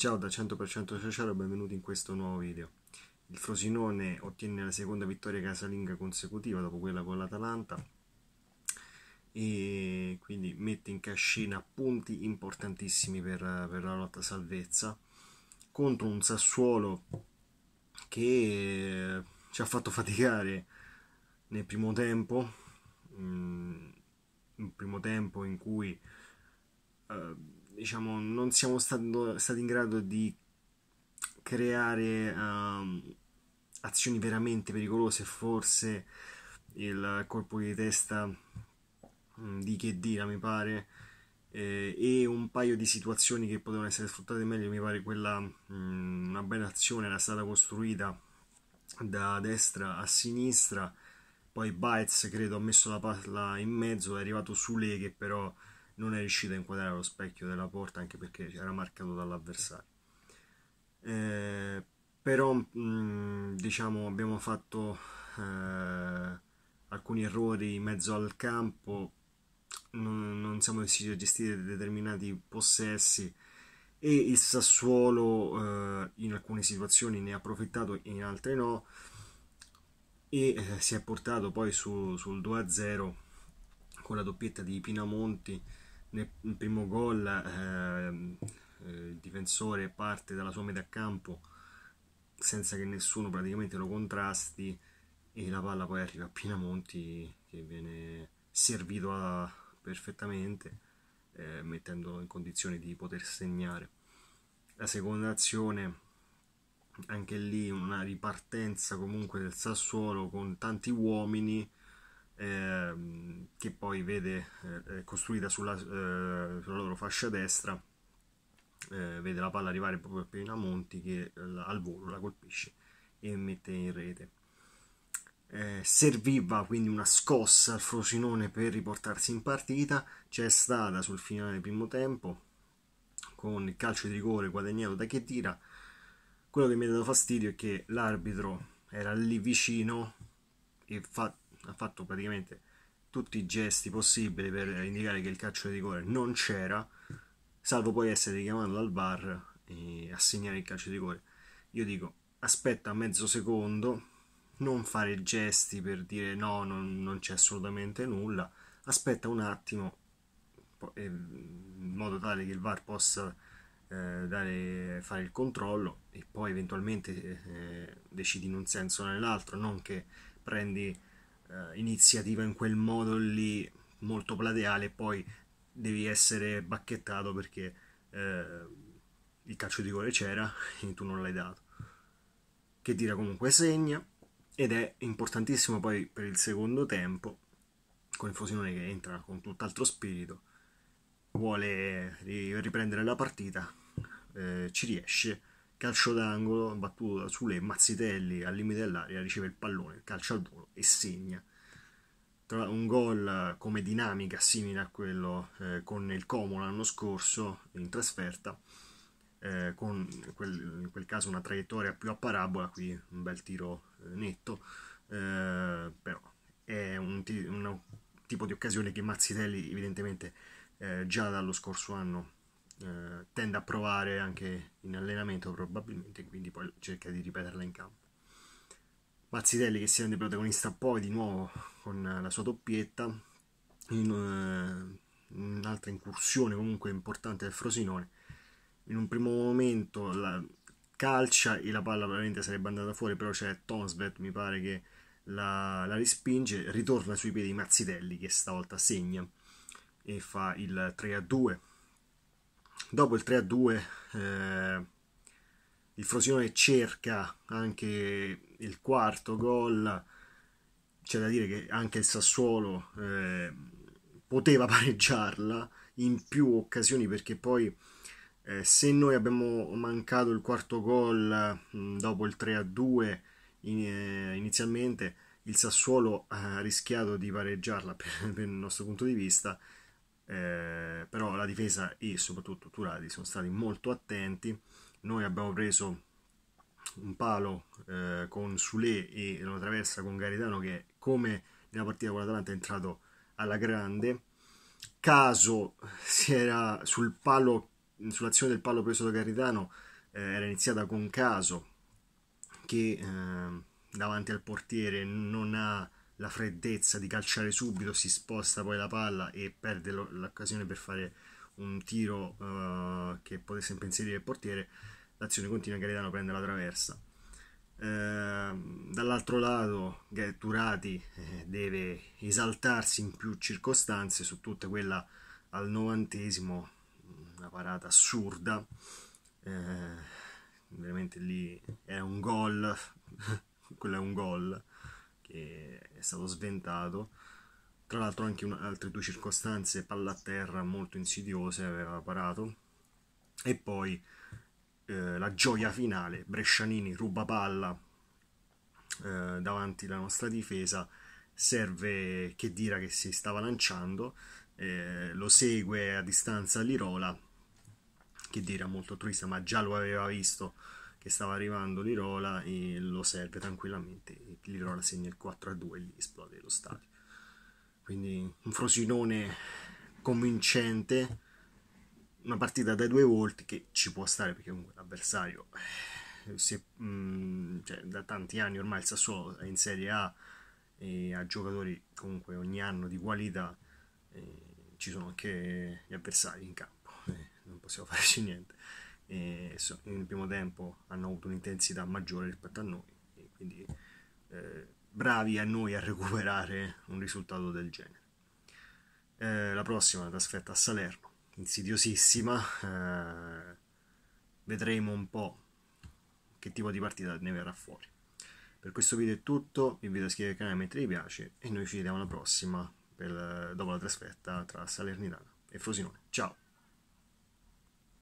Ciao da 100% Sociale e benvenuti in questo nuovo video. Il Frosinone ottiene la seconda vittoria casalinga consecutiva dopo quella con l'Atalanta e quindi mette in cascina punti importantissimi per, per la lotta salvezza contro un Sassuolo che ci ha fatto faticare nel primo tempo, mm, un primo tempo in cui eh, diciamo, non siamo stato, stati in grado di creare um, azioni veramente pericolose, forse il colpo di testa mm, di Chedira mi pare eh, e un paio di situazioni che potevano essere sfruttate meglio mi pare quella mh, mm, una bella azione era stata costruita da destra a sinistra poi Baez credo ha messo la palla in mezzo è arrivato su Leghe però non è riuscito a inquadrare lo specchio della porta anche perché era marcato dall'avversario. Eh, però mh, mm, diciamo abbiamo fatto eh, alcuni errori in mezzo al campo, non, non siamo riusciti a gestire determinati possessi e il Sassuolo eh, in alcune situazioni ne ha approfittato, in altre no e eh, si è portato poi su, sul 2-0 con la doppietta di Pinamonti nel primo gol ehm, eh, il difensore parte dalla sua metà campo senza che nessuno praticamente lo contrasti e la palla poi arriva a Pinamonti che viene servito a, perfettamente eh, mettendolo in condizione di poter segnare la seconda azione anche lì una ripartenza comunque del Sassuolo con tanti uomini ehm, che poi vede eh, costruita sulla, eh, sulla, loro fascia destra, eh, vede la palla arrivare proprio a Monti che eh, al volo la colpisce e mette in rete. Eh, serviva quindi una scossa al Frosinone per riportarsi in partita, c'è stata sul finale del primo tempo con il calcio di rigore guadagnato da che tira. Quello che mi ha dato fastidio è che l'arbitro era lì vicino e fa ha fatto praticamente tutti i gesti possibili per indicare che il calcio di rigore non c'era, salvo poi essere richiamato dal VAR e assegnare il calcio di rigore. Io dico, aspetta mezzo secondo, non fare gesti per dire no, non, non c'è assolutamente nulla, aspetta un attimo in modo tale che il VAR possa eh, dare, fare il controllo e poi eventualmente eh, decidi in un senso o nell'altro, non che prendi eh, iniziativa in quel modo lì molto plateale poi devi essere bacchettato perché eh, il calcio di cuore c'era e tu non l'hai dato che tira comunque segna ed è importantissimo poi per il secondo tempo con il Fosinone che entra con tutt'altro spirito vuole riprendere la partita eh, ci riesce calcio d'angolo, battuta sulle Mazzitelli al limite dell'aria, riceve il pallone, calcia al volo e segna. Tra un gol come dinamica simile a quello eh, con il Como l'anno scorso in trasferta, eh, con quel, in quel caso una traiettoria più a parabola, qui un bel tiro eh, netto, eh, però è un, un, tipo di occasione che Mazzitelli evidentemente eh, già dallo scorso anno eh, tende a provare anche in allenamento probabilmente, quindi poi cerca di ripeterla in campo. Mazzitelli che si rende protagonista poi di nuovo con la sua doppietta in eh, un'altra incursione comunque importante del Frosinone. In un primo momento la calcia e la palla probabilmente sarebbe andata fuori, però c'è Tomsbet mi pare che la, la, rispinge, ritorna sui piedi Mazzitelli che stavolta segna e fa il 3 a 2 dopo il 3-2 a eh, il Frosinone cerca anche il quarto gol, c'è da dire che anche il Sassuolo eh, poteva pareggiarla in più occasioni perché poi eh, se noi abbiamo mancato il quarto gol mh, mm, dopo il 3-2 a in, eh, inizialmente, il Sassuolo eh, ha rischiato di pareggiarla per, per il nostro punto di vista eh, però la difesa e soprattutto Turati sono stati molto attenti. Noi abbiamo preso un palo eh, con Sule e una traversa con Garitano che come nella partita con l'Atalanta è entrato alla grande. Caso si era sul palo, sull'azione del palo preso da Garitano eh, era iniziata con Caso che eh, davanti al portiere non ha la freddezza di calciare subito, si sposta poi la palla e perde l'occasione per fare un tiro uh, che potesse impensierire il portiere, l'azione continua, Gaetano prende la traversa. Uh, dall'altro lato Turati eh, deve esaltarsi in più circostanze su tutta quella al novantesimo una parata assurda eh, veramente lì è un gol quello è un gol che è stato sventato. Tra l'altro anche un, altre due circostanze, palla a terra molto insidiose, aveva parato. E poi eh, la gioia finale, Brescianini ruba palla eh, davanti alla nostra difesa, serve che dira che si stava lanciando, eh, lo segue a distanza Lirola, che dira molto triste, ma già lo aveva visto che stava arrivando Lirola e lo serve tranquillamente. Lirola segna il 4 a 2 e lì esplode lo stadio. Quindi un Frosinone convincente, una partita dai due volti che ci può stare perché comunque l'avversario, eh, se, mh, mm, cioè, da tanti anni ormai il Sassuolo è in Serie A e ha giocatori comunque ogni anno di qualità, eh, ci sono anche gli avversari in campo, eh, non possiamo farci niente e nel primo tempo hanno avuto un'intensità maggiore rispetto a noi, quindi eh, bravi a noi a recuperare un risultato del genere. Eh, la prossima la trasferta a Salerno, insidiosissima, eh, vedremo un po' che tipo di partita ne verrà fuori. Per questo video è tutto, vi invito a iscrivervi al canale mentre vi piace e noi ci vediamo alla prossima per, dopo la trasferta tra Salernitana e Frosinone. Ciao!